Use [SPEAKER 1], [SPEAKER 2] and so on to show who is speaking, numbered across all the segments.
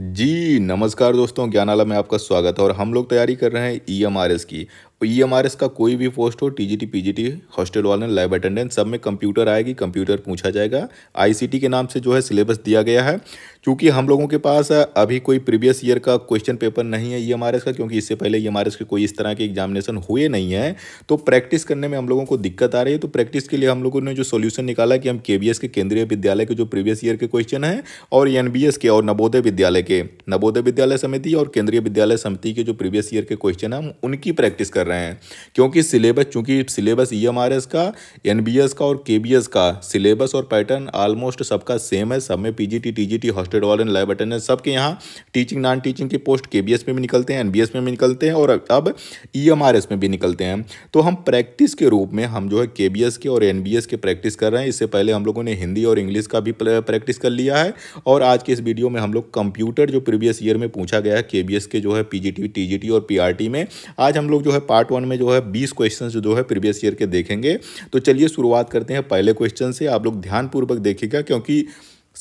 [SPEAKER 1] जी नमस्कार दोस्तों ज्ञानाला में आपका स्वागत है और हम लोग तैयारी कर रहे हैं ई e की ई एम आर एस का कोई भी पोस्ट हो T G T P G T hostel वाले लाइव अटेंडेंस सब में कंप्यूटर आएगी कंप्यूटर पूछा जाएगा आई सी टी के नाम से जो है सिलेबस दिया गया है क्योंकि हम लोगों के पास अभी कोई प्रीवियस ईयर का क्वेश्चन पेपर नहीं है ई एम आर एस का क्योंकि इससे पहले ई एम आर एस के कोई इस तरह के एग्जामिनेशन हुए नहीं है तो प्रैक्टिस करने में हम लोगों को दिक्कत आ रही है तो प्रैक्टिस के लिए हम लोगों ने जो सोल्यूशन निकाला कि हम के बी एस के केंद्रीय विद्यालय के जो प्रीवियस ईयर के क्वेश्चन हैं और एन बी एस के और नवोदय विद्यालय के नवोदय विद्यालय समिति और केंद्रीय विद्यालय समिति के जो प्रीवियस ईयर के क्वेश्चन हैं हम उनकी प्रैक्टिस कर रहे हैं रहे हैं क्योंकि सिलेबस चूँकि सिलेबस ई e का एन का और के का सिलेबस और पैटर्न ऑलमोस्ट सबका सेम है सब में P G T T G T hosted वाले लाइव अटेंडेंस सबके यहाँ टीचिंग नॉन टीचिंग की पोस्ट के बी एस में भी निकलते हैं एन बी एस में भी निकलते हैं और अब ई एम आर एस में भी निकलते हैं तो हम प्रैक्टिस के रूप में हम जो है के बी एस के और एन बी एस के प्रैक्टिस कर रहे हैं इससे पहले हम लोगों ने हिंदी और इंग्लिश का भी प्रैक्टिस कर लिया है और आज के इस वीडियो में हम लोग कंप्यूटर जो प्रीवियस ईयर में पूछा गया है के बी एस के जो है P G T T G T और पी आर टी में आज हम लोग जो है पार्ट वन में जो है बीस क्वेश्चन जो है प्रीवियस ईयर के देखेंगे तो चलिए शुरुआत करते हैं पहले क्वेश्चन से आप लोग ध्यानपूर्वक देखेगा क्योंकि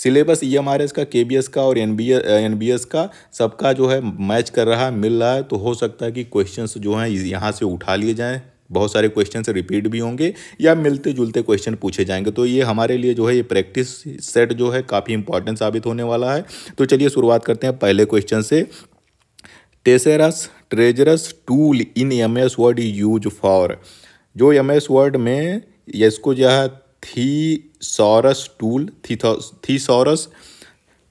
[SPEAKER 1] syllabus E M R S का के बी एस का और N B N B S का सबका जो है मैच कर रहा है मिल रहा है तो हो सकता है कि क्वेश्चंस जो हैं यहाँ से उठा लिए जाएँ बहुत सारे क्वेश्चन रिपीट भी होंगे या मिलते जुलते क्वेश्चन पूछे जाएंगे तो ये हमारे लिए जो है ये प्रैक्टिस सेट जो है काफ़ी इंपॉर्टेंट साबित होने वाला है तो चलिए शुरुआत करते हैं पहले क्वेश्चन से thesaurus thesaurus tool in M S word use for जो एम एस वर्ड में इसको जो है थी सौरस टूल थी सौरस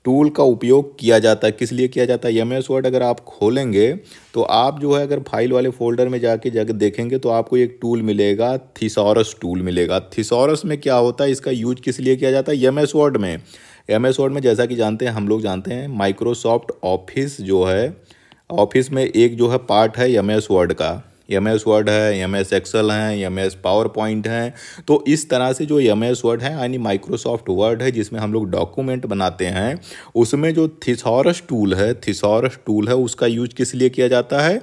[SPEAKER 1] टूल का उपयोग किया जाता है किस लिए किया जाता है एम एस वर्ड अगर आप खोलेंगे तो आप जो है अगर फाइल वाले फोल्डर में जाके जाकर देखेंगे तो आपको एक टूल मिलेगा थीसॉरस टूल मिलेगा थिसॉरस में क्या होता है इसका यूज किस लिए किया जाता है एम एस वर्ड में एम एस वर्ड में जैसा कि जानते हैं हम लोग जानते हैं माइक्रोसॉफ्ट ऑफिस जो है ऑफिस में एक जो है पार्ट है एम एस वर्ड का एम एस वर्ड है एम एस एक्सल है एम एस पावर पॉइंट हैं तो इस तरह से जो एम एस वर्ड है यानी माइक्रोसॉफ्ट वर्ड है जिसमें हम लोग डॉक्यूमेंट बनाते हैं उसमें जो थिसोरस टूल है थिसोरस टूल है उसका यूज किस लिए किया जाता है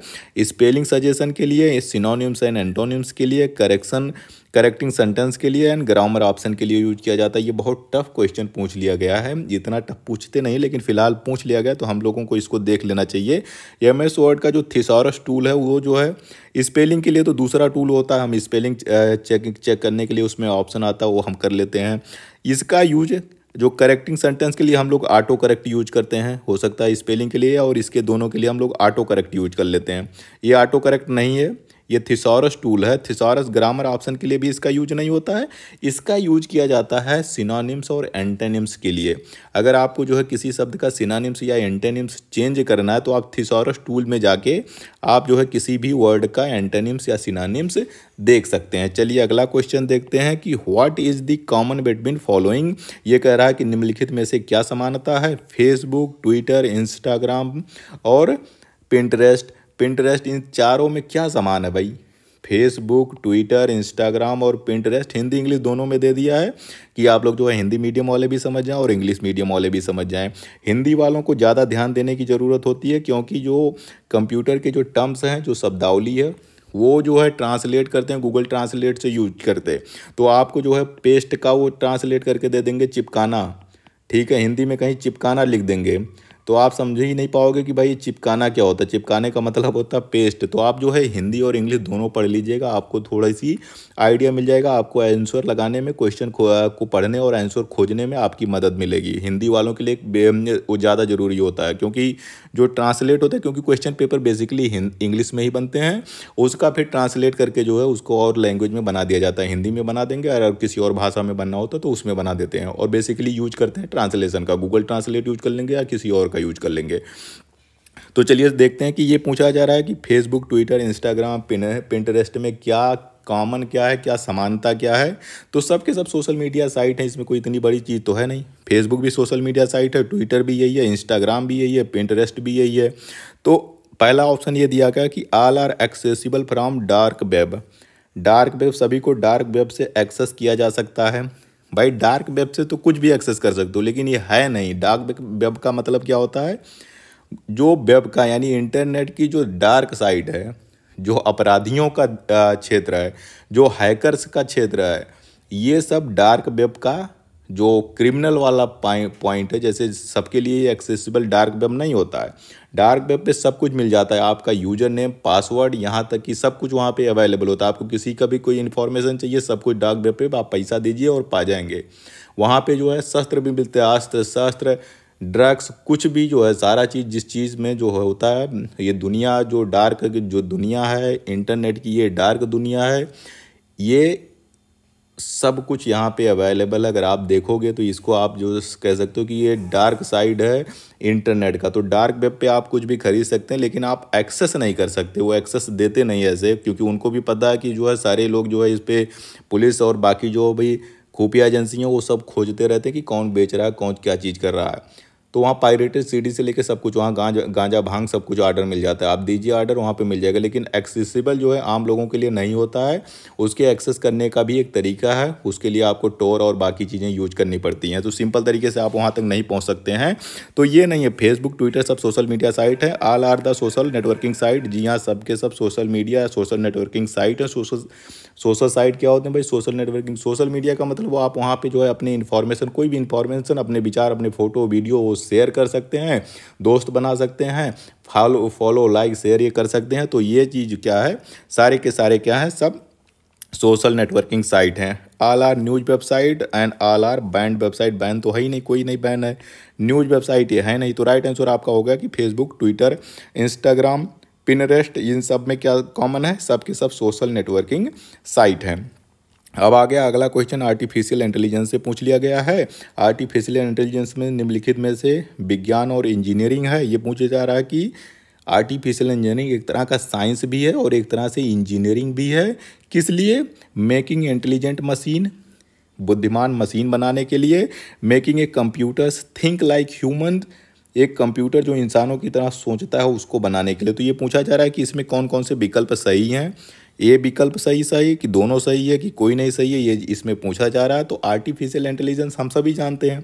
[SPEAKER 1] स्पेलिंग सजेशन के लिए सिनोनियम्स एंड एंटोनिम्स के लिए करेक्शन करेक्टिंग सेंटेंस के लिए एंड ग्रामर ऑप्शन के लिए यूज किया जाता है ये बहुत टफ क्वेश्चन पूछ लिया गया है इतना टफ पूछते नहीं लेकिन फिलहाल पूछ लिया गया तो हम लोगों को इसको देख लेना चाहिए एम एस वर्ड का जो थिसोरस टूल है वो जो है स्पेलिंग के लिए तो दूसरा टूल होता है हम स्पेलिंग चेक चेक करने के लिए उसमें ऑप्शन आता है वो हम कर लेते हैं इसका यूज जो करेक्टिंग सेंटेंस के लिए हम लोग ऑटो करेक्ट यूज करते हैं हो सकता है स्पेलिंग के लिए और इसके दोनों के लिए हम लोग ऑटो करेक्ट यूज कर लेते हैं ये ऑटो करेक्ट नहीं है ये थिसोरस टूल है थिसोरस ग्रामर ऑप्शन के लिए भी इसका यूज नहीं होता है इसका यूज किया जाता है सिनोनिम्स और एंटेनिम्स के लिए अगर आपको जो है किसी शब्द का सिनोनिम्स या एंटेनिम्स चेंज करना है तो आप थिसोरस टूल में जाके आप जो है किसी भी वर्ड का एंटेनिम्स या सिनानिम्स देख सकते हैं चलिए अगला क्वेश्चन देखते हैं कि what is the common between following ये कह रहा है कि निम्नलिखित में से क्या समानता है फेसबुक ट्विटर इंस्टाग्राम और पिंटरेस्ट पिंटरेस्ट इन चारों में क्या समान है भाई फेसबुक ट्विटर इंस्टाग्राम और पिंटरेस्ट हिंदी इंग्लिश दोनों में दे दिया है कि आप लोग जो है हिंदी मीडियम वाले भी समझ जाएं और इंग्लिश मीडियम वाले भी समझ जाएं हिंदी वालों को ज़्यादा ध्यान देने की ज़रूरत होती है क्योंकि जो कंप्यूटर के जो टर्म्स हैं जो शब्दावली है वो जो है ट्रांसलेट करते हैं गूगल ट्रांसलेट से यूज करते हैं तो आपको जो है पेस्ट का वो ट्रांसलेट करके दे देंगे चिपकाना ठीक है हिंदी में कहीं चिपकाना लिख देंगे तो आप समझ ही नहीं पाओगे कि भाई चिपकाना क्या होता है चिपकाने का मतलब होता है पेस्ट तो आप जो है हिंदी और इंग्लिश दोनों पढ़ लीजिएगा आपको थोड़ी सी आइडिया मिल जाएगा आपको आंसर लगाने में क्वेश्चन को पढ़ने और आंसर खोजने में आपकी मदद मिलेगी हिंदी वालों के लिए ज़्यादा ज़रूरी होता है क्योंकि जो ट्रांसलेट होते हैं क्योंकि क्वेश्चन पेपर बेसिकली इंग्लिश में ही बनते हैं उसका फिर ट्रांसलेट करके जो है उसको और लैंग्वेज में बना दिया जाता है हिंदी में बना देंगे और किसी और भाषा में बनना होता तो, तो उसमें बना देते हैं और बेसिकली यूज करते हैं ट्रांसलेशन का गूगल ट्रांसलेट यूज कर लेंगे या किसी और का यूज कर लेंगे तो चलिए देखते हैं कि ये पूछा जा रहा है कि Facebook Twitter Instagram pin Pinterest में क्या कॉमन क्या है क्या समानता क्या है तो सब के सब सोशल मीडिया साइट हैं इसमें कोई इतनी बड़ी चीज़ तो है नहीं फेसबुक भी सोशल मीडिया साइट है ट्विटर भी यही है इंस्टाग्राम भी यही है पिंटरेस्ट भी यही है तो पहला ऑप्शन ये दिया गया कि all are accessible from dark web dark web सभी को डार्क वेब से एक्सेस किया जा सकता है भाई डार्क वेब से तो कुछ भी एक्सेस कर सकते हो लेकिन ये है नहीं डार्क वेब का मतलब क्या होता है जो वेब का यानी इंटरनेट की जो डार्क साइड है जो अपराधियों का क्षेत्र है जो हैकर्स का क्षेत्र है ये सब डार्क वेब का जो क्रिमिनल वाला पॉइंट है जैसे सबके लिए एक्सेसिबल डार्क वेब नहीं होता है डार्क वेब पे सब कुछ मिल जाता है आपका यूजर नेम पासवर्ड यहाँ तक कि सब कुछ वहाँ पे अवेलेबल होता है आपको किसी का भी कोई इन्फॉर्मेशन चाहिए सब कुछ डार्क वेब पे आप पैसा दीजिए और पा जाएंगे वहाँ पे जो है शस्त्र भी मिलते हैं अस्त्र शस्त्र ड्रग्स कुछ भी जो है सारा चीज़ जिस चीज़ में जो होता है ये दुनिया जो डार्क जो दुनिया है इंटरनेट की ये डार्क दुनिया है ये सब कुछ यहाँ पे अवेलेबल है अगर आप देखोगे तो इसको आप जो कह सकते हो कि ये डार्क साइड है इंटरनेट का तो डार्क वेब पे आप कुछ भी खरीद सकते हैं लेकिन आप एक्सेस नहीं कर सकते वो एक्सेस देते नहीं ऐसे क्योंकि उनको भी पता है कि जो है सारे लोग जो है इस पर पुलिस और बाकी जो भी खुफिया एजेंसी हैं वो सब खोजते रहते हैं कि कौन बेच रहा है कौन क्या चीज़ कर रहा है तो वहाँ पायरेटेड सीडी से लेकर सब कुछ वहाँ गांजा गांजा भांग सब कुछ ऑर्डर मिल जाता है आप दीजिए ऑर्डर वहाँ पे मिल जाएगा लेकिन एक्सेसिबल जो है आम लोगों के लिए नहीं होता है उसके एक्सेस करने का भी एक तरीका है उसके लिए आपको टोर और बाकी चीज़ें यूज करनी पड़ती हैं तो सिंपल तरीके से आप वहाँ तक नहीं पहुँच सकते हैं तो ये नहीं है फेसबुक ट्विटर सब सोशल मीडिया साइट है all are the social networking site जी हाँ सब के सब social media social networking site है सोशल सोशल साइट क्या होते हैं भाई सोशल नेटवर्किंग सोशल मीडिया का मतलब वो आप वहाँ पे जो है अपने इन्फॉर्मेशन कोई भी इन्फॉर्मेशन अपने विचार अपने फोटो वीडियो वो शेयर कर सकते हैं दोस्त बना सकते हैं फॉलो फॉलो लाइक शेयर ये कर सकते हैं तो ये चीज़ क्या है सारे के सारे क्या है सब सोशल नेटवर्किंग साइट हैं all are news website and all are band website ban तो है ही नहीं कोई नहीं बैन है न्यूज वेबसाइट ये है नहीं तो राइट आंसर आपका होगा कि फेसबुक ट्विटर इंस्टाग्राम पिनरेस्ट इन सब में क्या कॉमन है सब के सब सोशल नेटवर्किंग साइट हैं अब आ गया अगला क्वेश्चन आर्टिफिशियल इंटेलिजेंस से पूछ लिया गया है आर्टिफिशियल इंटेलिजेंस में निम्नलिखित में से विज्ञान और इंजीनियरिंग है ये पूछा जा रहा है कि आर्टिफिशियल इंजीनियरिंग एक तरह का साइंस भी है और एक तरह से इंजीनियरिंग भी है किस लिए मेकिंग इंटेलिजेंट मशीन बुद्धिमान मशीन बनाने के लिए making a computers think like human एक कंप्यूटर जो इंसानों की तरह सोचता है उसको बनाने के लिए तो ये पूछा जा रहा है कि इसमें कौन कौन से विकल्प सही हैं ये विकल्प सही सही कि दोनों सही है कि कोई नहीं सही है ये इसमें पूछा जा रहा है तो आर्टिफिशियल इंटेलिजेंस हम सभी जानते हैं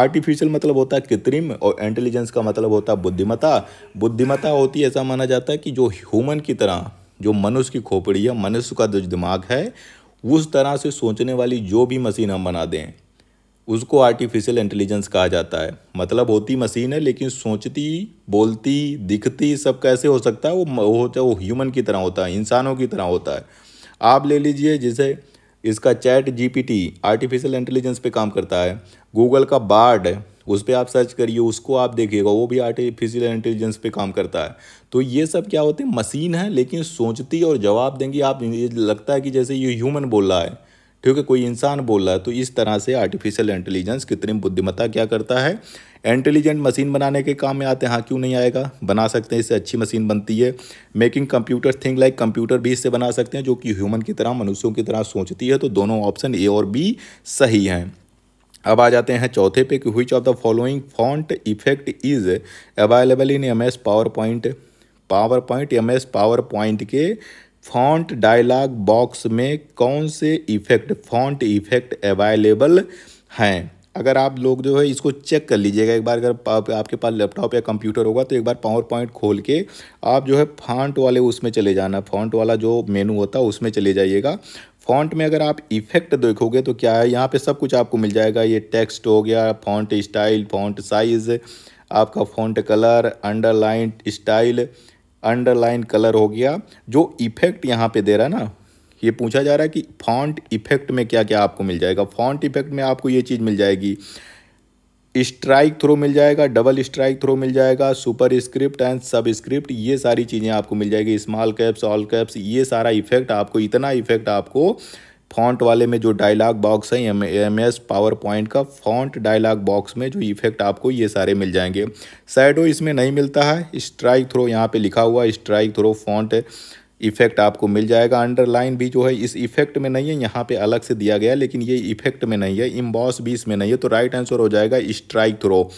[SPEAKER 1] आर्टिफिशियल मतलब होता है कृत्रिम और इंटेलिजेंस का मतलब होता है बुद्धिमता बुद्धिमता होती है ऐसा माना जाता है कि जो ह्यूमन की तरह जो मनुष्य की खोपड़ी है मनुष्य का जो दिमाग है उस तरह से सोचने वाली जो भी मशीन हम बना दें उसको आर्टिफिशियल इंटेलिजेंस कहा जाता है मतलब होती मशीन है लेकिन सोचती बोलती दिखती सब कैसे हो सकता है वो होता है वो ह्यूमन की तरह होता है इंसानों की तरह होता है आप ले लीजिए जिसे इसका चैट जीपीटी आर्टिफिशियल इंटेलिजेंस पे काम करता है गूगल का बार्ड उस पर आप सर्च करिए उसको आप देखिएगा वो भी आर्टिफिशियल इंटेलिजेंस पे काम करता है तो ये सब क्या होते हैं मशीन है लेकिन सोचती और जवाब देंगी आप लगता है कि जैसे ये ह्यूमन बोल रहा है क्योंकि कोई इंसान बोल रहा है तो इस तरह से आर्टिफिशियल इंटेलिजेंस कृत्रिम बुद्धिमत्ता क्या करता है इंटेलिजेंट मशीन बनाने के काम में आते हैं हाँ क्यों नहीं आएगा बना सकते हैं इससे अच्छी मशीन बनती है making computer thing like computer भी इससे बना सकते हैं जो कि ह्यूमन की तरह मनुष्यों की तरह सोचती है तो दोनों ऑप्शन ए और बी सही हैं अब आ जाते हैं चौथे पे कि which of the following font effect is available in M S PowerPoint PowerPoint M S PowerPoint के फॉन्ट डायलॉग बॉक्स में कौन से इफेक्ट फॉन्ट इफेक्ट अवेलेबल हैं अगर आप लोग जो है इसको चेक कर लीजिएगा एक बार अगर आपके पास लैपटॉप या कंप्यूटर होगा तो एक बार पावर पॉइंट खोल के आप जो है फॉन्ट वाले उसमें चले जाना फॉन्ट वाला जो मेनू होता है उसमें चले जाइएगा फॉन्ट में अगर आप इफेक्ट देखोगे तो क्या है यहाँ पे सब कुछ आपको मिल जाएगा ये टेक्स्ट हो गया फॉन्ट स्टाइल फॉन्ट साइज़ आपका font colour underline style underline colour हो गया जो इफेक्ट यहाँ पे दे रहा है ना ये पूछा जा रहा है कि फॉन्ट इफेक्ट में क्या क्या आपको मिल जाएगा फॉन्ट इफेक्ट में आपको ये चीज़ मिल जाएगी स्ट्राइक थ्रो मिल जाएगा डबल स्ट्राइक थ्रो मिल जाएगा superscript and subscript ये सारी चीज़ें आपको मिल जाएगी स्मॉल कैप्स ऑल कैप्स ये सारा इफेक्ट आपको इतना इफेक्ट आपको फॉन्ट वाले में जो डायलॉग बॉक्स है M M S PowerPoint का फॉन्ट डायलॉग बॉक्स में जो इफेक्ट आपको ये सारे मिल जाएंगे साइडो इसमें नहीं मिलता है स्ट्राइक थ्रो यहाँ पे लिखा हुआ स्ट्राइक थ्रो फॉन्ट इफ़ेक्ट आपको मिल जाएगा अंडरलाइन भी जो है इस इफेक्ट में नहीं है यहाँ पे अलग से दिया गया लेकिन ये इफेक्ट में नहीं है इम्बॉस भी इसमें नहीं है तो राइट आंसर हो जाएगा स्ट्राइक थ्रो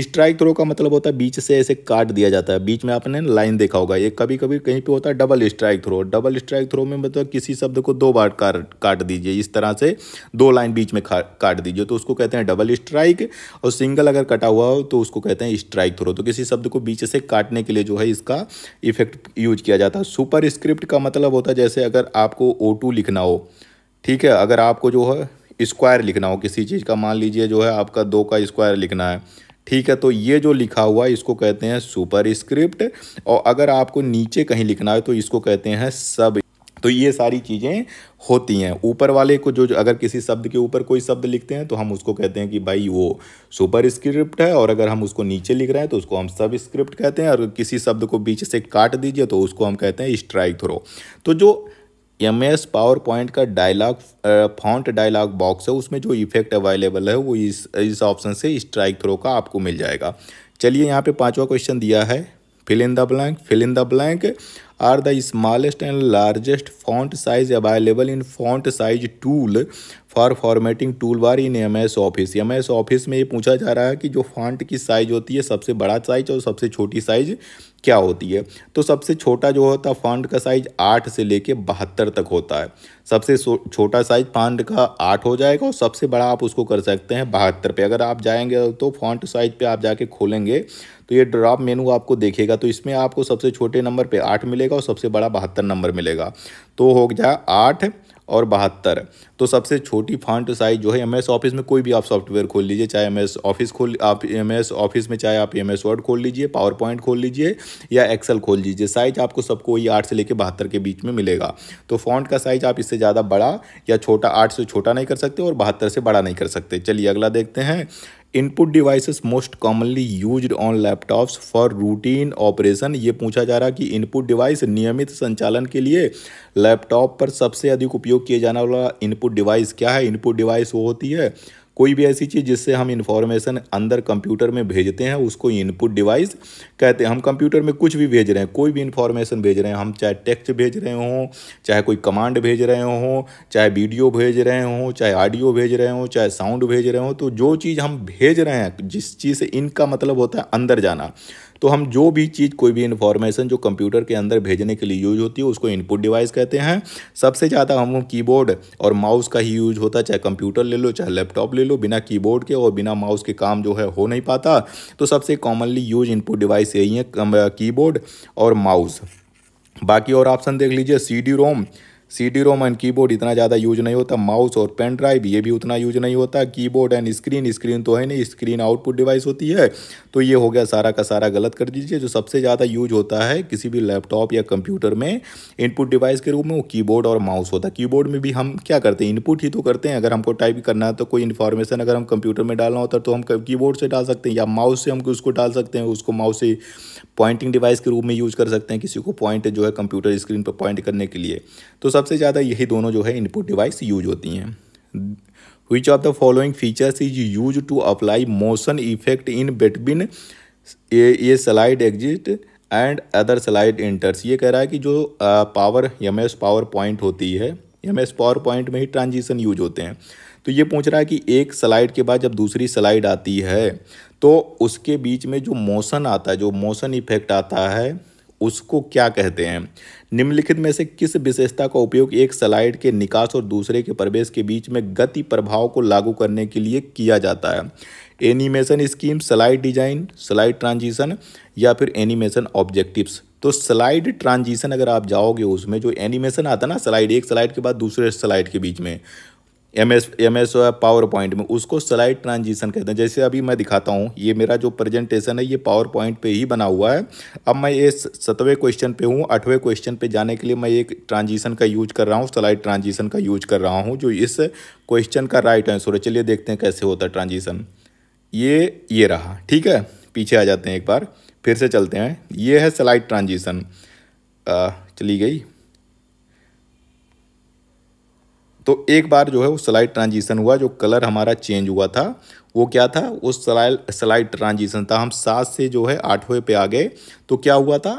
[SPEAKER 1] स्ट्राइक थ्रो का मतलब होता है बीच से ऐसे काट दिया जाता है बीच में आपने लाइन देखा होगा ये कभी कभी कहीं पे होता है double strike through double strike through में मतलब किसी शब्द को दो बार काट दीजिए इस तरह से दो लाइन बीच में काट दीजिए तो उसको कहते हैं डबल स्ट्राइक और सिंगल अगर कटा हुआ हो तो उसको कहते हैं स्ट्राइक थ्रो तो किसी शब्द को बीच से काटने के लिए जो है इसका इफेक्ट यूज किया जाता है सुपर स्क्रिप्ट का मतलब होता है जैसे अगर आपको ओ टू लिखना हो ठीक है अगर आपको जो है स्क्वायर लिखना हो किसी चीज़ का मान लीजिए जो है आपका दो का स्क्वायर लिखना है ठीक है तो ये जो लिखा हुआ है इसको कहते हैं सुपर स्क्रिप्ट और अगर आपको नीचे कहीं लिखना है तो इसको कहते हैं सब तो ये सारी चीज़ें होती हैं ऊपर वाले को जो, जो अगर किसी शब्द के ऊपर कोई शब्द लिखते हैं तो हम उसको कहते हैं कि भाई वो सुपर स्क्रिप्ट है और अगर हम उसको नीचे लिख रहे हैं तो उसको हम सब स्क्रिप्ट कहते हैं और किसी शब्द को बीच से काट दीजिए तो उसको हम कहते हैं स्ट्राइक थ्रो तो जो एम एस पावर पॉइंट का डायलॉग फॉन्ट डायलॉग बॉक्स है उसमें जो इफेक्ट अवेलेबल है वो इस इस ऑप्शन से स्ट्राइक थ्रो का आपको मिल जाएगा चलिए यहाँ पे पांचवा क्वेश्चन दिया है fill in the blank fill in the blank are the smallest and largest font size available in font size tool for formatting toolbar in M S office M S office में ये पूछा जा रहा है कि जो font की size होती है सबसे बड़ा साइज और सबसे छोटी साइज क्या होती है तो सबसे छोटा जो होता है फॉन्ट का साइज आठ से लेके बहत्तर तक होता है सबसे छोटा साइज फॉन्ट का आठ हो जाएगा और सबसे बड़ा आप उसको कर सकते हैं बहत्तर पे अगर आप जाएंगे तो फॉन्ट साइज पे आप जाके खोलेंगे तो ये ड्रॉप मेनू आपको देखेगा तो इसमें आपको सबसे छोटे नंबर पे आठ मिलेगा और सबसे बड़ा बहत्तर नंबर मिलेगा तो हो गया आठ और बहत्तर तो सबसे छोटी फॉन्ट साइज़ जो है एम ऑफिस में कोई भी आप सॉफ्टवेयर खोल लीजिए चाहे एम ऑफिस खोल आप एम ऑफिस में चाहे आप एम वर्ड खोल लीजिए पावर पॉइंट खोल लीजिए या एक्सेल खोल लीजिए साइज आपको सबको वही आठ से लेकर बहत्तर के बीच में मिलेगा तो फॉन्ट का साइज आप इससे ज़्यादा बड़ा या छोटा आठ से छोटा नहीं कर सकते और बहत्तर से बड़ा नहीं कर सकते चलिए अगला देखते हैं input devices most commonly used on laptops for routine operation ये पूछा जा रहा कि इनपुट डिवाइस नियमित संचालन के लिए लैपटॉप पर सबसे अधिक उपयोग किए जाने वाला इनपुट डिवाइस क्या है इनपुट डिवाइस वो होती है कोई भी ऐसी चीज़ जिससे हम इन्फॉर्मेशन अंदर कंप्यूटर में भेजते हैं उसको इनपुट डिवाइस कहते हैं हम कंप्यूटर में कुछ भी भेज रहे हैं कोई भी इन्फॉर्मेशन भेज रहे हैं हम चाहे टेक्स्ट भेज रहे हों चाहे कोई कमांड भेज रहे हों चाहे वीडियो भेज रहे हों चाहे ऑडियो भेज रहे हों चाहे साउंड भेज रहे हों तो जो चीज़ हम भेज रहे हैं जिस चीज़ से इनका मतलब होता है अंदर जाना तो हम जो भी चीज़ कोई भी इन्फॉर्मेशन जो कंप्यूटर के अंदर भेजने के लिए यूज होती है उसको इनपुट डिवाइस कहते हैं सबसे ज़्यादा हम कीबोर्ड और माउस का ही यूज होता है चाहे कंप्यूटर ले लो चाहे लैपटॉप ले लो बिना कीबोर्ड के और बिना माउस के काम जो है हो नहीं पाता तो सबसे कॉमनली यूज इनपुट डिवाइस यही है कीबोर्ड और माउस बाकी और ऑप्शन देख लीजिए C D ROM C D ROM and keyboard इतना ज़्यादा यूज नहीं होता माउस और पेन ड्राइव ये भी उतना यूज नहीं होता कीबोर्ड एंड स्क्रीन स्क्रीन तो है नहीं स्क्रीन आउटपुट डिवाइस होती है तो ये हो गया सारा का सारा गलत कर दीजिए जो सबसे ज़्यादा यूज होता है किसी भी लैपटॉप या कंप्यूटर में इनपुट डिवाइस के रूप में वो कीबोर्ड और माउस होता है कीबोर्ड में भी हम क्या करते हैं इनपुट ही तो करते हैं अगर हमको टाइप करना है तो कोई इन्फॉर्मेशन अगर हम कंप्यूटर में डालना होता है तो हम कीबोर्ड से डाल सकते हैं या माउस से हम उसको डाल सकते हैं उसको माउस से पॉइंटिंग डिवाइस के रूप में यूज कर सकते हैं किसी को पॉइंट जो है कंप्यूटर स्क्रीन पर पॉइंट करने के लिए तो सबसे ज़्यादा यही दोनों जो है इनपुट डिवाइस यूज होती हैं which of the following features is used to apply motion effect in between ये a slide exit and other slide enters ये कह रहा है कि जो power M S PowerPoint होती है एम एस पावर पॉइंट में ही ट्रांजिशन यूज होते हैं तो ये पूछ रहा है कि एक स्लाइड के बाद जब दूसरी स्लाइड आती है तो उसके बीच में जो मोशन आता है जो मोशन इफेक्ट आता है उसको क्या कहते हैं निम्नलिखित में से किस विशेषता का उपयोग एक स्लाइड के निकास और दूसरे के प्रवेश के बीच में गति प्रभाव को लागू करने के लिए किया जाता है animation scheme slide design slide transition या फिर एनिमेशन ऑब्जेक्टिव्स तो स्लाइड ट्रांजिशन अगर आप जाओगे उसमें जो एनिमेशन आता है ना स्लाइड एक स्लाइड के बाद दूसरे स्लाइड के बीच में M S M S PowerPoint में उसको स्लाइड ट्रांजिशन कहते हैं जैसे अभी मैं दिखाता हूँ ये मेरा जो प्रेजेंटेशन है ये पावर पॉइंट पर ही बना हुआ है अब मैं ये सतवें क्वेश्चन पे हूँ आठवें क्वेश्चन पे जाने के लिए मैं एक ट्रांजिशन का यूज कर रहा हूँ स्लाइड ट्रांजिशन का यूज कर रहा हूँ जो इस क्वेश्चन का राइट आंसर है चलिए देखते हैं कैसे होता है ट्रांजिशन ये ये रहा ठीक है पीछे आ जाते हैं एक बार फिर से चलते हैं ये है स्लाइड ट्रांजिशन चली गई तो एक बार जो है वो स्लाइड ट्रांजिशन हुआ जो कलर हमारा चेंज हुआ था वो क्या था वो स्लाइड स्लाइड ट्रांजिशन था हम सात से जो है आठवें पे आ गए तो क्या हुआ था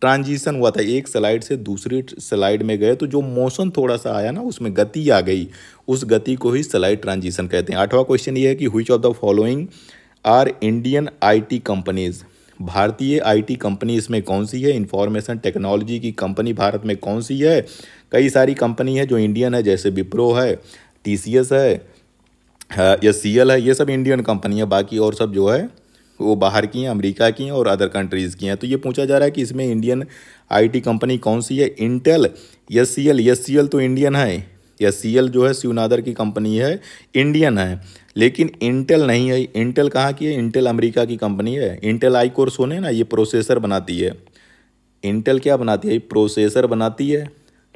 [SPEAKER 1] ट्रांजिशन हुआ था एक स्लाइड से दूसरी स्लाइड में गए तो जो मोशन थोड़ा सा आया ना उसमें गति आ गई उस गति को ही स्लाइड ट्रांजिशन कहते हैं आठवां क्वेश्चन ये है कि which of the following are Indian IT companies भारतीय आईटी कंपनी इसमें कौन सी है इंफॉर्मेशन टेक्नोलॉजी की कंपनी भारत में कौन सी है कई सारी कंपनी है जो इंडियन है जैसे विप्रो है टी है हाँ, या सी है ये सब इंडियन कंपनी है बाकी और सब जो है वो बाहर की हैं अमेरिका की हैं और अदर कंट्रीज़ की हैं तो ये पूछा जा रहा है कि इसमें इंडियन आईटी कंपनी कौन सी है Intel S C L S C L तो इंडियन है यस सी एल जो है शिवनादर की कंपनी है इंडियन है लेकिन इंटेल नहीं है इंटेल कहाँ की है इंटेल अमेरिका की कंपनी है इंटेल आई कोर सोने ना ये प्रोसेसर बनाती है इंटेल क्या बनाती है प्रोसेसर बनाती है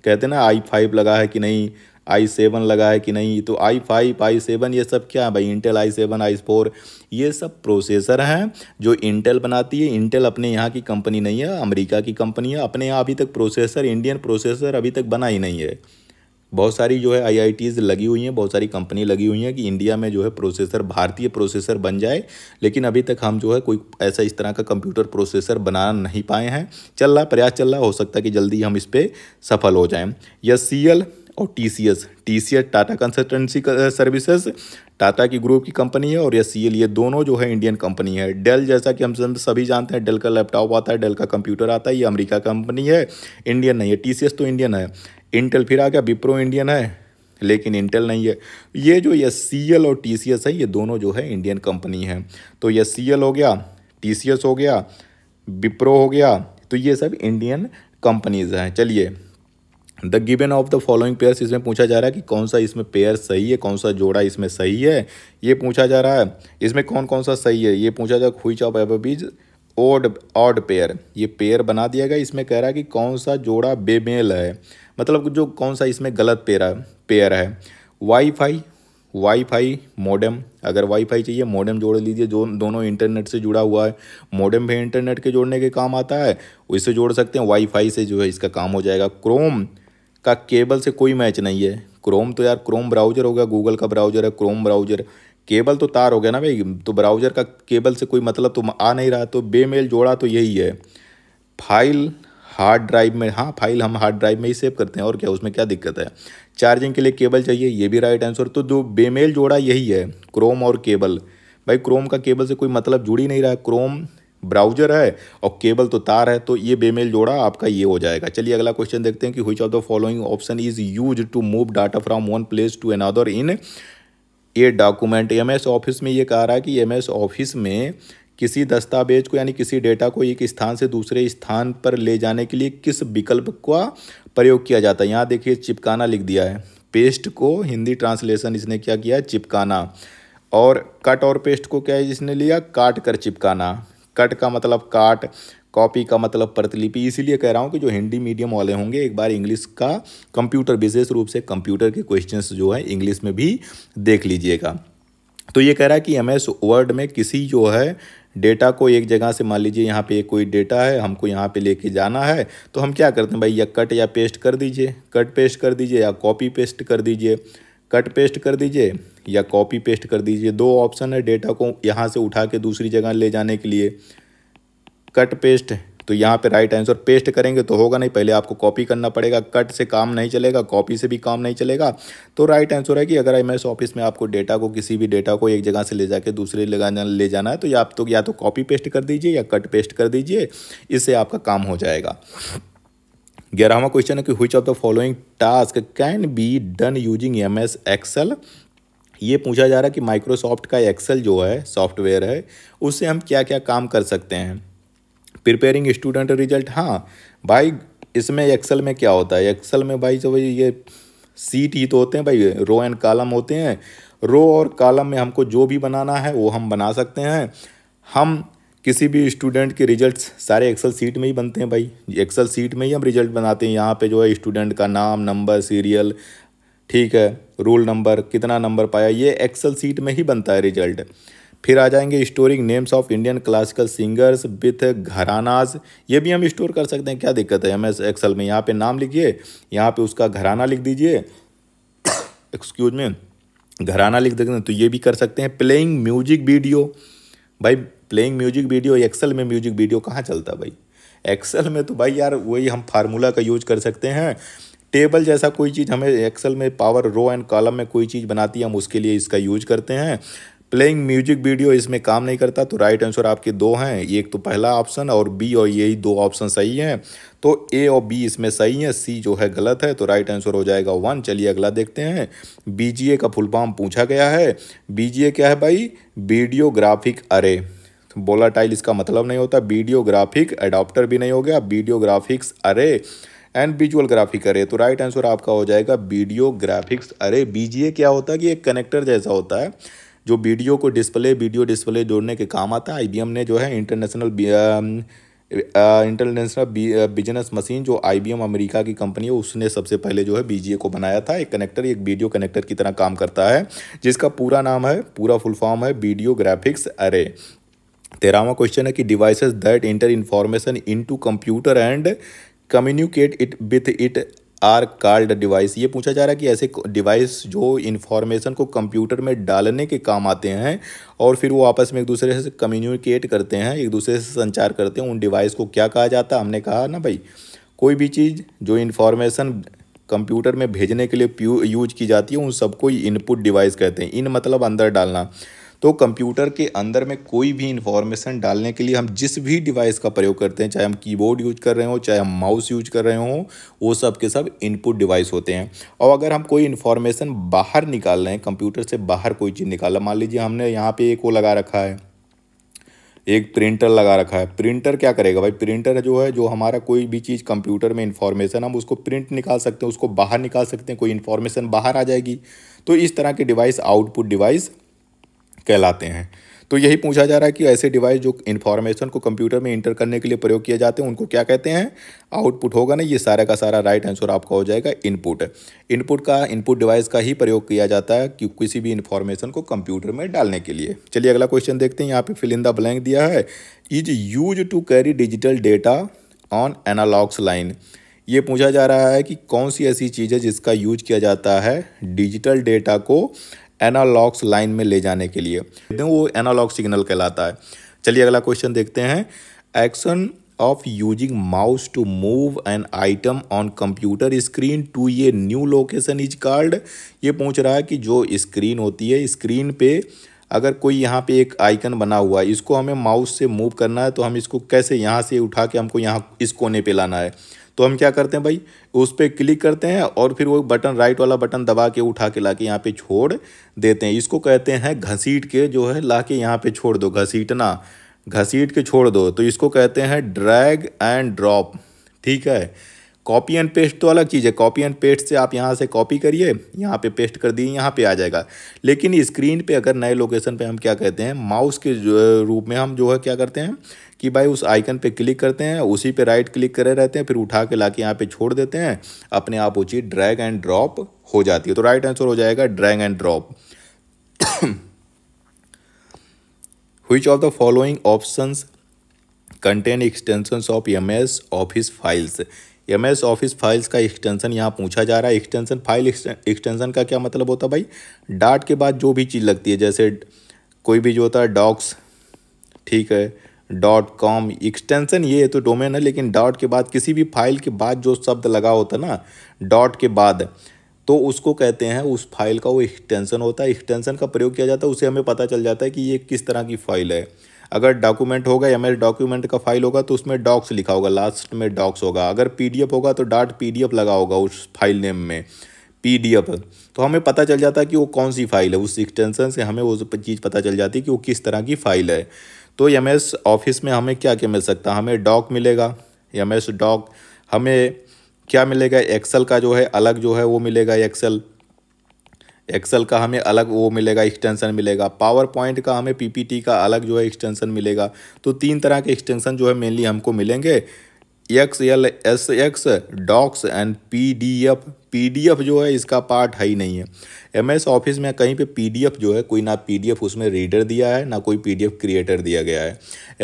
[SPEAKER 1] कहते हैं ना आई फाइव लगा है कि नहीं आई सेवन लगा है कि नहीं तो आई फाइव आई सेवन ये सब क्या है भाई Intel i seven i four ये सब प्रोसेसर हैं जो इंटेल बनाती है इंटेल अपने यहाँ की कंपनी नहीं है अमेरिका की कंपनी है अपने यहाँ अभी तक प्रोसेसर इंडियन प्रोसेसर अभी तक बना ही नहीं है बहुत सारी जो है आईआईटीज़ लगी हुई हैं बहुत सारी कंपनी लगी हुई हैं कि इंडिया में जो है प्रोसेसर भारतीय प्रोसेसर बन जाए लेकिन अभी तक हम जो है कोई ऐसा इस तरह का कंप्यूटर प्रोसेसर बना नहीं पाए हैं चल रहा प्रयास चल रहा हो सकता है कि जल्दी हम इस पर सफल हो जाएँ यस सी और T C S T C S Tata consultancy services Tata की ग्रुप की कंपनी है और या सी एल ये दोनों जो है इंडियन कंपनी है डेल जैसा कि हम सभी जानते हैं डेल का लैपटॉप आता है डेल का कंप्यूटर आता है ये अमेरिका कंपनी है इंडियन नहीं है टी सी एस तो इंडियन है इंटेल फिर आ गया विप्रो इंडियन है लेकिन इंटेल नहीं है ये जो ये सी एल और टी सी एस है ये दोनों जो है इंडियन कंपनी है तो ये सी एल हो गया टी सी एस हो गया विप्रो हो गया तो ये सब इंडियन कंपनीज हैं चलिए the given of the following pairs इसमें पूछा जा रहा है कि कौन सा इसमें पेयर सही है कौन सा जोड़ा इसमें सही है ये पूछा जा रहा है इसमें कौन कौन सा सही है ये पूछा जा रहा है खुई चॉप ओड ऑड पेयर ये पेयर बना दिया गया इसमें कह रहा है कि कौन सा जोड़ा बेमेल है मतलब जो कौन सा इसमें गलत पेयर है पेयर है वाईफाई वाईफाई मॉडेम अगर वाईफाई चाहिए मॉडेम जोड़ लीजिए जो दोनों इंटरनेट से जुड़ा हुआ है मॉडेम भी इंटरनेट के जोड़ने के काम आता है उससे जोड़ सकते हैं वाईफाई से जो है इसका काम हो जाएगा क्रोम का केबल से कोई मैच नहीं है क्रोम तो यार क्रोम ब्राउजर हो गया गूगल का ब्राउजर है क्रोम ब्राउजर केबल तो तार हो गया ना भाई तो ब्राउजर का केबल से कोई मतलब तो आ नहीं रहा तो बेमेल जोड़ा तो यही है फाइल हार्ड ड्राइव में हाँ फाइल हम हार्ड ड्राइव में ही सेव करते हैं और क्या उसमें क्या दिक्कत है चार्जिंग के लिए केबल चाहिए ये भी राइट आंसर तो जो बेमेल जोड़ा यही है क्रोम और केबल भाई क्रोम का केबल से कोई मतलब जुड़ ही नहीं रहा क्रोम ब्राउजर है और केबल तो तार है तो ये बेमेल जोड़ा आपका ये हो जाएगा चलिए अगला क्वेश्चन देखते हैं कि which of the following option is used to move data from one place to another in ये डॉक्यूमेंट एम एस ऑफिस में ये कह रहा है कि एम एस ऑफिस में किसी दस्तावेज को यानी किसी डेटा को एक स्थान से दूसरे स्थान पर ले जाने के लिए किस विकल्प का प्रयोग किया जाता है यहाँ देखिए चिपकाना लिख दिया है पेस्ट को हिंदी ट्रांसलेशन इसने क्या किया चिपकाना और कट और पेस्ट को क्या है इसने लिया काट कर चिपकाना कट का मतलब काट कॉपी का मतलब प्रतिलिपि इसीलिए कह रहा हूँ कि जो हिंदी मीडियम वाले होंगे एक बार इंग्लिश का कंप्यूटर विशेष रूप से कंप्यूटर के क्वेश्चंस जो है इंग्लिश में भी देख लीजिएगा तो ये कह रहा है कि एम एस वर्ड में किसी जो है डेटा को एक जगह से मान लीजिए यहाँ पे कोई डेटा है हमको यहाँ पे लेके जाना है तो हम क्या करते हैं भाई या कट या पेस्ट कर दीजिए कट पेस्ट कर दीजिए या कॉपी पेस्ट कर दीजिए कट पेस्ट कर दीजिए या कॉपी पेस्ट कर दीजिए दो ऑप्शन है डेटा को यहाँ से उठा के दूसरी जगह ले जाने के लिए कट पेस्ट तो यहाँ पे राइट आंसर पेस्ट करेंगे तो होगा नहीं पहले आपको कॉपी करना पड़ेगा कट से काम नहीं चलेगा कॉपी से भी काम नहीं चलेगा तो राइट आंसर है कि अगर एम ऑफिस में आपको डेटा को किसी भी डेटा को एक जगह से ले जाके दूसरे ले जाना है तो या आप तो या तो कॉपी पेस्ट कर दीजिए या कट पेस्ट कर दीजिए इससे आपका काम हो जाएगा ग्यारहवा क्वेश्चन है कि which of the following task can be done using M S Excel ये पूछा जा रहा है कि माइक्रोसॉफ्ट का एक्सेल जो है सॉफ्टवेयर है उससे हम क्या क्या काम कर सकते हैं प्रिपेयरिंग स्टूडेंट रिजल्ट हाँ भाई इसमें एक्सेल में क्या होता है एक्सेल में भाई जो ये सीट ही तो होते हैं भाई रो एंड कॉलम होते हैं रो और कॉलम में हमको जो भी बनाना है वो हम बना सकते हैं हम किसी भी स्टूडेंट के रिजल्ट्स सारे एक्सेल सीट में ही बनते हैं भाई एक्सेल सीट में ही हम रिजल्ट बनाते हैं यहाँ पे जो है स्टूडेंट का नाम नंबर सीरियल ठीक है रोल नंबर कितना नंबर पाया ये एक्सेल सीट में ही बनता है रिजल्ट फिर आ जाएंगे storing names of Indian classical singers with gharanas ये भी हम स्टोर कर सकते हैं क्या दिक्कत है एम एस एक्सल में यहाँ पे नाम लिखिए यहाँ पे उसका घराना लिख दीजिए एक्सक्यूज में घराना लिख देते हैं तो ये भी कर सकते हैं प्लेइंग म्यूजिक वीडियो भाई प्लेइंग म्यूजिक वीडियो एक्सल में म्यूजिक वीडियो कहाँ चलता है भाई एक्सल में तो भाई यार वही हम फार्मूला का यूज कर सकते हैं टेबल जैसा कोई चीज़ हमें एक्सेल में पावर रो एंड कॉलम में कोई चीज़ बनाती है हम उसके लिए इसका यूज करते हैं प्लेइंग म्यूजिक वीडियो इसमें काम नहीं करता तो राइट आंसर आपके दो हैं एक तो पहला ऑप्शन और बी और यही दो ऑप्शन सही हैं तो ए और बी इसमें सही है सी जो है गलत है तो राइट आंसर हो जाएगा वन चलिए अगला देखते हैं बीजीए का फुल फॉर्म पूछा गया है बीजीए क्या है भाई वीडियोग्राफिक तो अरे बोला बोलाटाइल इसका मतलब नहीं होता वीडियोग्राफिक एडॉप्टर भी नहीं हो गया वीडियोग्राफिक्स अरे एंड विजुअल ग्राफिक अरे तो राइट आंसर आपका हो जाएगा वीडियोग्राफिक्स ग्राफिक्स अरे बीजीए क्या होता है कि एक कनेक्टर जैसा होता है जो वीडियो को डिस्प्ले वीडियो डिस्प्ले जोड़ने के काम आता है आई ने जो है इंटरनेशनल इंटरनेशनल बिजनेस मशीन जो आई अमेरिका की कंपनी है उसने सबसे पहले जो है बी को बनाया था एक कनेक्टर एक वीडियो कनेक्टर की तरह काम करता है जिसका पूरा नाम है पूरा फुल फॉर्म है वीडियो ग्राफिक्स अरे तेरहवा क्वेश्चन है कि devices that enter information into computer and communicate it with it are called device ये पूछा जा रहा है कि ऐसे डिवाइस जो इन्फॉर्मेशन को कंप्यूटर में डालने के काम आते हैं और फिर वो आपस में एक दूसरे से कम्युनिकेट करते हैं एक दूसरे से संचार करते हैं उन डिवाइस को क्या कहा जाता है हमने कहा ना भाई कोई भी चीज़ जो इन्फॉर्मेशन कंप्यूटर में भेजने के लिए यूज की जाती है उन सबको इनपुट डिवाइस कहते हैं इन मतलब अंदर डालना तो कंप्यूटर के अंदर में कोई भी इन्फॉर्मेशन डालने के लिए हम जिस भी डिवाइस का प्रयोग करते हैं चाहे हम कीबोर्ड यूज कर रहे हो चाहे हम माउस यूज कर रहे हो वो सब के सब इनपुट डिवाइस होते हैं और अगर हम कोई इन्फॉर्मेशन बाहर निकाल रहे हैं कंप्यूटर से बाहर कोई चीज़ निकाला मान लीजिए हमने यहाँ पे एक वो लगा रखा है एक प्रिंटर लगा रखा है प्रिंटर क्या करेगा भाई प्रिंटर जो है जो हमारा कोई भी चीज़ कंप्यूटर में इन्फॉर्मेशन हम उसको प्रिंट निकाल सकते हैं उसको बाहर निकाल सकते हैं कोई इन्फॉर्मेशन बाहर आ जाएगी तो इस तरह के डिवाइस आउटपुट डिवाइस कहलाते हैं तो यही पूछा जा रहा है कि ऐसे डिवाइस जो इन्फॉर्मेशन को कंप्यूटर में इंटर करने के लिए प्रयोग किए जाते हैं उनको क्या कहते हैं आउटपुट होगा ना ये सारे का सारा राइट आंसर आपका हो जाएगा इनपुट इनपुट का इनपुट डिवाइस का ही प्रयोग किया जाता है कि किसी भी इन्फॉर्मेशन को कंप्यूटर में डालने के लिए चलिए अगला क्वेश्चन देखते हैं यहाँ पर फिलिंदा ब्लैंक दिया है is used to carry digital data on analogs line ये पूछा जा रहा है कि कौन सी ऐसी चीज़ है जिसका यूज किया जाता है डिजिटल डेटा को एनालॉग्स लाइन में ले जाने के लिए वो एनालॉग सिग्नल कहलाता है चलिए अगला क्वेश्चन देखते हैं action of using mouse to move an item on computer screen to ये न्यू लोकेशन इज कार्ड ये पूछ रहा है कि जो स्क्रीन होती है स्क्रीन पे अगर कोई यहाँ पे एक आइकन बना हुआ है इसको हमें माउस से मूव करना है तो हम इसको कैसे यहाँ से उठा के हमको यहाँ इस कोने पे लाना है तो हम क्या करते हैं भाई उस पर क्लिक करते हैं और फिर वो बटन राइट वाला बटन दबा के उठा के ला के यहाँ पर छोड़ देते हैं इसको कहते हैं घसीट के जो है ला के यहाँ पर छोड़ दो घसीटना घसीट के छोड़ दो तो इसको कहते हैं ड्रैग एंड ड्रॉप ठीक है कॉपी एंड पेस्ट तो अलग चीज़ है कॉपी एंड पेस्ट से आप यहाँ से कॉपी करिए यहाँ पे पेस्ट कर दिए यहाँ पे आ जाएगा लेकिन स्क्रीन पे अगर नए लोकेशन पे हम क्या कहते हैं माउस के रूप में हम जो है क्या करते हैं कि भाई उस आइकन पे क्लिक करते हैं उसी पे राइट क्लिक करे रहते हैं फिर उठा के ला के यहाँ पर छोड़ देते हैं अपने आप वो चीज़ ड्रैग एंड ड्रॉप हो जाती है तो राइट आंसर हो जाएगा drag and drop of the following following options extension of M office files M S office files का एक्सटेंशन यहाँ पूछा जा रहा है एक्सटेंशन फाइल एक्सटेंशन का क्या मतलब होता है भाई डाट के बाद जो भी चीज़ लगती है जैसे कोई भी जो होता है डॉक्स ठीक है डॉट कॉम एक्सटेंसन ये है तो डोमेन है लेकिन डॉट के बाद किसी भी फाइल के बाद जो शब्द लगा होता है ना डॉट के बाद तो उसको कहते हैं उस फाइल का वो एक्सटेंसन होता है एक्सटेंसन का प्रयोग किया जाता है उसे हमें पता चल जाता है कि ये किस तरह की फाइल है अगर डॉक्यूमेंट होगा या मेरे डॉक्यूमेंट का फाइल होगा तो उसमें डॉक्स लिखा होगा लास्ट में डॉक्स होगा अगर पीडीएफ होगा तो डॉट पीडीएफ लगा होगा उस फाइल नेम में पीडीएफ तो हमें पता चल जाता है कि वो कौन सी फाइल है उस एक्सटेंसन से हमें वो चीज़ पता चल जाती है कि वो किस तरह की फ़ाइल है तो एम एस ऑफिस में हमें क्या क्या मिल सकता है हमें डॉक मिलेगा एम एस डॉक हमें क्या मिलेगा एक्सेल का जो है अलग जो है वो मिलेगा एक्सेल एक्सेल का हमें अलग वो मिलेगा एक्सटेंसन मिलेगा पावर पॉइंट का हमें पीपीटी का अलग जो है एक्सटेंसन मिलेगा तो तीन तरह के एक्सटेंसन जो है मेनली हमको मिलेंगे X L S X docs and P D F PDF जो है इसका पार्ट है ही नहीं है एमएस ऑफिस में कहीं पे पीडीएफ जो है कोई ना पीडीएफ उसमें रीडर दिया है ना कोई पीडीएफ क्रिएटर दिया गया है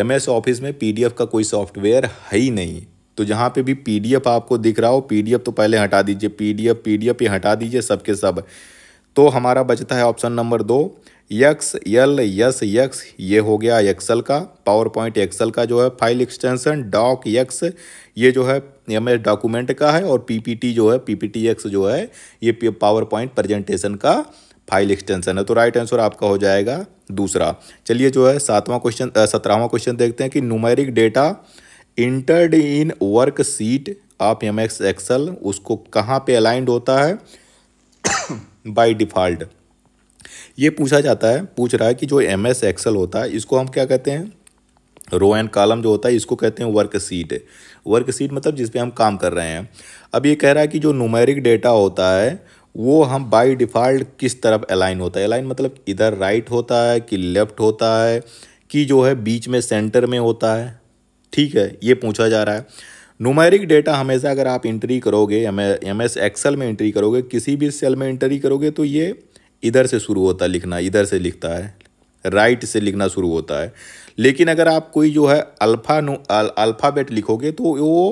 [SPEAKER 1] एमएस ऑफिस में पीडीएफ का कोई सॉफ्टवेयर है ही नहीं तो जहाँ पे भी पीडीएफ आपको दिख रहा हो पीडीएफ तो पहले हटा दीजिए पीडीएफ पीडीएफ ही हटा दीजिए सबके सब तो हमारा बचता है ऑप्शन नंबर दो यक्स यल यस यक्स ये हो गया एक्सल का पावर पॉइंट एक्सल का जो है फाइल एक्सटेंशन डॉक यक्स ये जो है हमें डॉक्यूमेंट का है और पीपीटी जो है पीपीटी एक्स जो है ये पावर पॉइंट प्रेजेंटेशन का फाइल एक्सटेंशन है तो राइट आंसर आपका हो जाएगा दूसरा चलिए जो है सातवां क्वेश्चन सत्रहवां क्वेश्चन देखते हैं कि numeric data entered in worksheet of M X Excel उसको कहाँ पे अलाइंड होता है बाय डिफ़ॉल्ट ये पूछा जाता है पूछ रहा है कि जो एम एस एक्सल होता है इसको हम क्या कहते हैं रो एंड कॉलम जो होता है इसको कहते हैं वर्क सीट वर्क सीट मतलब जिस पे हम काम कर रहे हैं अब ये कह रहा है कि जो नुमेरिक डेटा होता है वो हम बाय डिफ़ॉल्ट किस तरफ अलाइन होता है अलाइन मतलब इधर राइट होता है कि लेफ़्ट होता है कि जो है बीच में सेंटर में होता है ठीक है ये पूछा जा रहा है नुमेरिक डेटा हमेशा अगर आप इंट्री करोगे एम एस एक्सल में इंट्री करोगे किसी भी सेल में इंट्री करोगे तो ये इधर से शुरू होता है लिखना इधर से लिखता है राइट से लिखना शुरू होता है लेकिन अगर आप कोई जो है अल्फा नो अल, अल्फ़ाबेट लिखोगे तो वो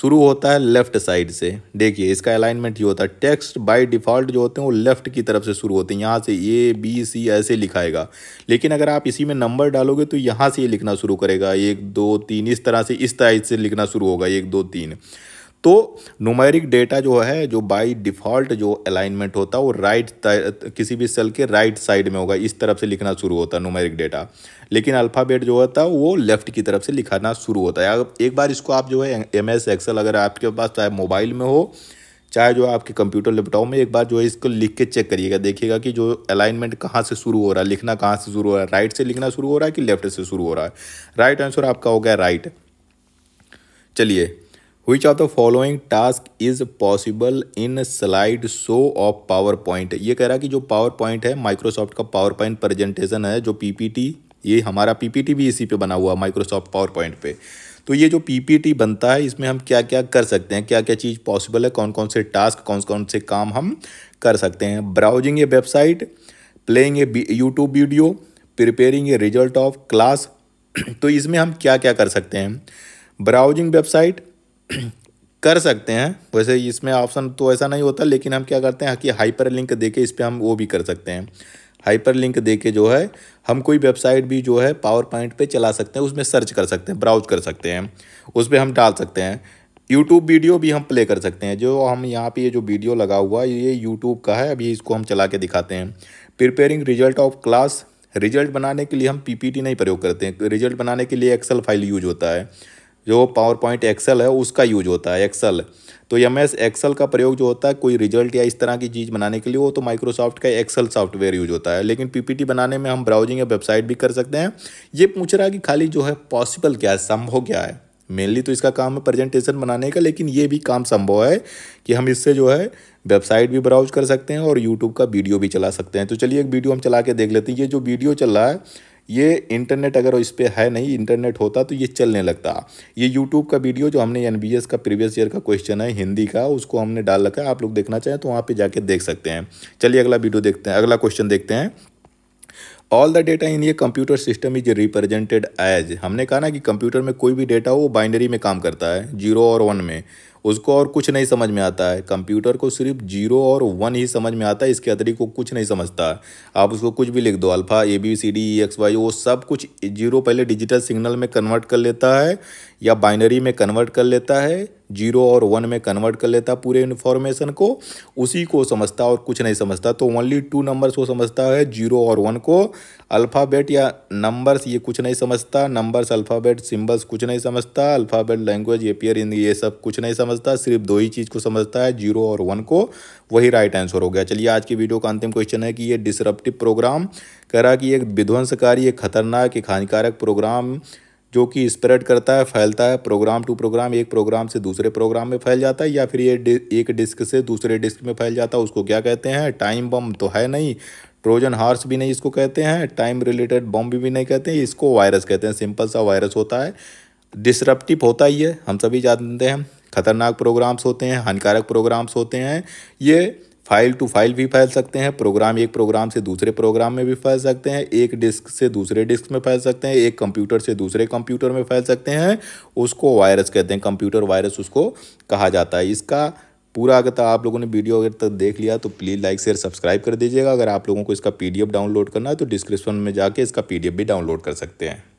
[SPEAKER 1] शुरू होता है लेफ़्ट साइड से देखिए इसका अलाइनमेंट ये होता है टेक्स्ट बाय डिफ़ॉल्ट जो होते हैं वो लेफ़्ट की तरफ से शुरू होते हैं यहाँ से ए बी सी ऐसे लिखाएगा लेकिन अगर आप इसी में नंबर डालोगे तो यहाँ से ये लिखना शुरू करेगा एक दो तीन इस तरह से इस तरह से लिखना शुरू होगा एक दो तीन तो नुमेरिक डेटा जो है जो बाई डिफ़ॉल्ट जो अलाइनमेंट होता है वो राइट किसी भी सेल के राइट साइड में होगा इस तरफ से लिखना शुरू होता है नोमरिक डेटा लेकिन अल्फ़ाबेट जो होता है वो लेफ़्ट की तरफ से लिखाना शुरू होता है एक बार इसको आप जो है एम एस एक्सेल अगर आपके पास चाहे मोबाइल में हो चाहे जो आपके कंप्यूटर लैपटॉप में एक बार जो है इसको लिख के चेक करिएगा देखिएगा कि जो अलाइनमेंट कहाँ से शुरू हो रहा है लिखना कहाँ से शुरू हो रहा है राइट से लिखना शुरू हो रहा है कि लेफ्ट से शुरू हो रहा है राइट आंसर आपका हो गया राइट चलिए which of the following task is possible in slide show of PowerPoint ये कह रहा कि जो पावर पॉइंट है माइक्रोसॉफ्ट का पावर पॉइंट प्रेजेंटेशन है जो पीपीटी ये हमारा पीपीटी भी इसी पे बना हुआ माइक्रोसॉफ्ट पावर पॉइंट पे तो ये जो पीपीटी बनता है इसमें हम क्या क्या कर सकते हैं क्या क्या चीज़ पॉसिबल है कौन कौन से टास्क कौन कौन से काम हम कर सकते हैं browsing a website playing a YouTube video preparing a result of class तो इसमें हम क्या क्या कर सकते हैं ब्राउजिंग वेबसाइट कर सकते हैं वैसे इसमें ऑप्शन तो ऐसा नहीं होता लेकिन हम क्या करते हैं कि हाइपर लिंक दे के इस पर हम वो भी कर सकते हैं हाइपर लिंक दे के जो है हम कोई वेबसाइट भी जो है पावर पॉइंट पर चला सकते हैं उसमें सर्च कर सकते हैं ब्राउज कर सकते हैं उस पर हम डाल सकते हैं यूट्यूब वीडियो भी हम प्ले कर सकते हैं जो हम यहाँ पे ये जो वीडियो लगा हुआ है ये यूट्यूब का है अभी इसको हम चला के दिखाते हैं preparing result of class result बनाने के लिए हम पीपीटी नहीं प्रयोग करते हैं रिजल्ट बनाने के लिए एक्सेल फाइल यूज होता है जो पावर पॉइंट एक्सेल है उसका यूज होता है एक्सेल तो एम एस एक्सेल का प्रयोग जो होता है कोई रिजल्ट या इस तरह की चीज़ बनाने के लिए वो तो माइक्रोसॉफ्ट का एक्सेल सॉफ्टवेयर यूज होता है लेकिन पीपीटी बनाने में हम ब्राउजिंग या वेबसाइट भी कर सकते हैं ये पूछ रहा है कि खाली जो है पॉसिबल क्या है संभव क्या है मेनली तो इसका काम है प्रेजेंटेशन बनाने का लेकिन ये भी काम संभव है कि हम इससे जो है वेबसाइट भी ब्राउज कर सकते हैं और यूट्यूब का वीडियो भी चला सकते हैं तो चलिए एक वीडियो हम चला के देख लेते हैं ये जो वीडियो चल रहा है ये इंटरनेट अगर इस पर है नहीं इंटरनेट होता तो ये चलने लगता ये यूट्यूब का वीडियो जो हमने एन का प्रीवियस ईयर का क्वेश्चन है हिंदी का उसको हमने डाल रखा है आप लोग देखना चाहें तो वहाँ पर जाके देख सकते हैं चलिए अगला वीडियो देखते हैं अगला क्वेश्चन देखते हैं ऑल द डेटा इन ये computer system is represented as हमने कहा ना कि कंप्यूटर में कोई भी डेटा हो वो बाइनरी में काम करता है जीरो और वन में उसको और कुछ नहीं समझ में आता है कंप्यूटर को सिर्फ जीरो और वन ही समझ में आता है इसके अतिरिक्त को कुछ नहीं समझता है आप उसको कुछ भी लिख दो alpha A B C D E X Y वो सब कुछ जीरो पहले डिजिटल सिग्नल में कन्वर्ट कर लेता है या बाइनरी में कन्वर्ट कर लेता है जीरो और वन में कन्वर्ट कर लेता पूरे इन्फॉर्मेशन को उसी को समझता और कुछ नहीं समझता तो ओनली टू नंबर्स को समझता है जीरो और वन को अल्फ़ाबेट या नंबर्स ये कुछ नहीं समझता नंबर्स अल्फ़ाबेट सिम्बल्स कुछ नहीं समझता अल्फ़ाबेट लैंग्वेज एपियर इन ये सब कुछ नहीं समझता सिर्फ दो ही चीज़ को समझता है जीरो और वन को वही राइट आंसर हो गया चलिए आज की वीडियो का अंतिम क्वेश्चन है कि ये डिसरप्टिव प्रोग्राम कह रहा कि एक विध्वंसकारी एक खतरनाक एक हानिकारक प्रोग्राम जो कि स्प्रेड करता है फैलता है प्रोग्राम टू प्रोग्राम एक प्रोग्राम से दूसरे प्रोग्राम में फैल जाता है या फिर ये एक डिस्क से दूसरे डिस्क में फैल जाता है उसको क्या कहते हैं टाइम बम तो है नहीं ट्रोजन हार्स भी नहीं इसको कहते हैं टाइम रिलेटेड बम भी नहीं कहते हैं इसको वायरस कहते हैं सिंपल सा वायरस होता है डिसरप्टिव होता ही है हम सभी जानते हैं खतरनाक प्रोग्राम्स होते हैं हानिकारक प्रोग्राम्स होते हैं ये फाइल टू फाइल भी फैल सकते हैं प्रोग्राम एक प्रोग्राम से दूसरे प्रोग्राम में भी फैल सकते हैं एक डिस्क से दूसरे डिस्क में फैल सकते हैं एक कंप्यूटर से दूसरे कंप्यूटर में फैल सकते हैं उसको वायरस कहते हैं कंप्यूटर वायरस उसको कहा जाता है इसका पूरा अगर तक तो आप लोगों ने वीडियो अगर तक देख लिया तो प्लीज़ लाइक शेयर सब्सक्राइब कर दीजिएगा अगर आप लोगों को इसका पी डाउनलोड करना है तो डिस्क्रिप्शन में जाके इसका पी भी डाउनलोड कर सकते हैं